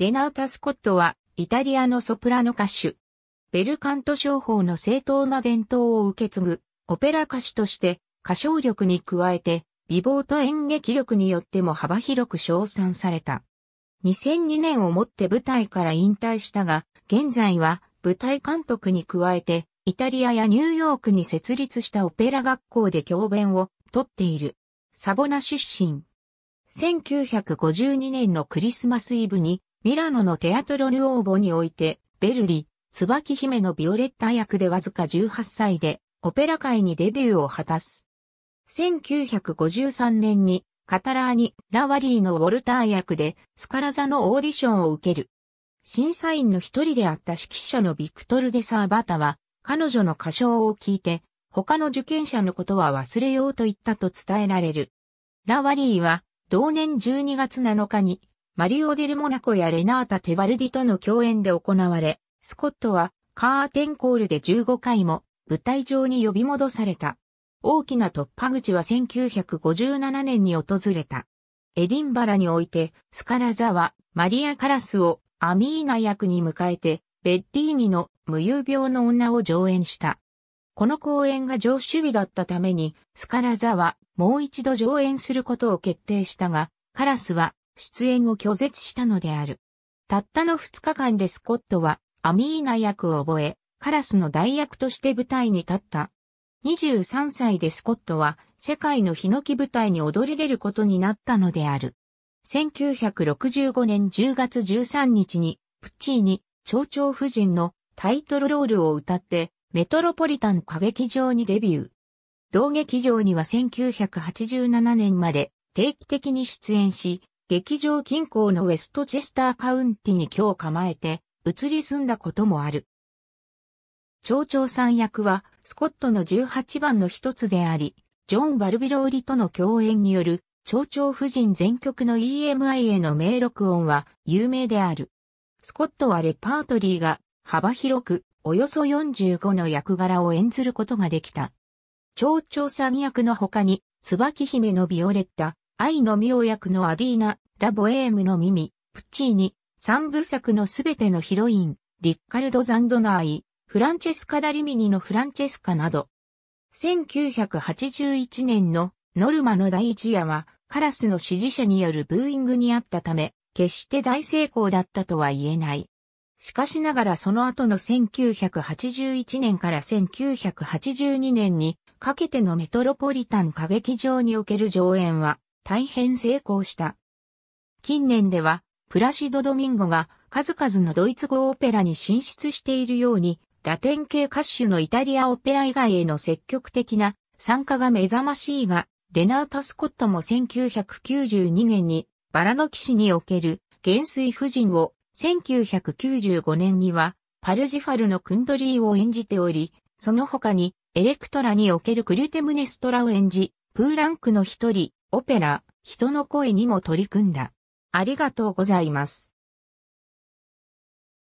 レナータ・スコットは、イタリアのソプラノ歌手。ベルカント商法の正当な伝統を受け継ぐ、オペラ歌手として、歌唱力に加えて、美貌と演劇力によっても幅広く称賛された。2002年をもって舞台から引退したが、現在は舞台監督に加えて、イタリアやニューヨークに設立したオペラ学校で教鞭をとっている。サボナ出身。1952年のクリスマスイブにミラノのテアトロ・ルオーボにおいて、ベルディ、椿姫のビオレッタ役でわずか18歳で、オペラ界にデビューを果たす。1953年に、カタラーニ・ラワリーのウォルター役で、スカラザのオーディションを受ける。審査員の一人であった指揮者のビクトル・デ・サーバタは、彼女の歌唱を聞いて、他の受験者のことは忘れようと言ったと伝えられる。ラワリーは、同年12月7日に、マリオ・デル・モナコやレナータ・テバルディとの共演で行われ、スコットはカーテンコールで15回も舞台上に呼び戻された。大きな突破口は1957年に訪れた。エディンバラにおいて、スカラザはマリア・カラスをアミーナ役に迎えて、ベッディーニの無遊病の女を上演した。この公演が上手日だったために、スカラザはもう一度上演することを決定したが、カラスは出演を拒絶したのである。たったの2日間でスコットはアミーナ役を覚え、カラスの代役として舞台に立った。23歳でスコットは世界のヒノキ舞台に踊り出ることになったのである。1965年10月13日にプッチーに、蝶々夫人のタイトルロールを歌ってメトロポリタン歌劇場にデビュー。同劇場には1987年まで定期的に出演し、劇場近郊のウェストチェスターカウンティに今日構えて、移り住んだこともある。町長さん役は、スコットの18番の一つであり、ジョン・バルビローリとの共演による、町長夫人全曲の EMI への名録音は有名である。スコットはレパートリーが幅広く、およそ45の役柄を演ずることができた。町長さん役の他に、椿姫のビオレッタ、愛の妙役のアディーナ、ラ・ボエームの耳、プッチーニ、三部作のすべてのヒロイン、リッカルド・ザンドナーイ、フランチェスカ・ダリミニのフランチェスカなど。1981年のノルマの第一夜は、カラスの支持者によるブーイングにあったため、決して大成功だったとは言えない。しかしながらその後の1981年から1982年にかけてのメトロポリタン歌劇場における上演は大変成功した。近年では、プラシド・ドミンゴが数々のドイツ語オペラに進出しているように、ラテン系歌手のイタリアオペラ以外への積極的な参加が目覚ましいが、レナータ・スコットも1992年にバラの騎士における元帥夫人を1995年にはパルジファルのクンドリーを演じており、その他にエレクトラにおけるクリュテムネストラを演じ、プーランクの一人、オペラ、人の声にも取り組んだ。ありがとうございます。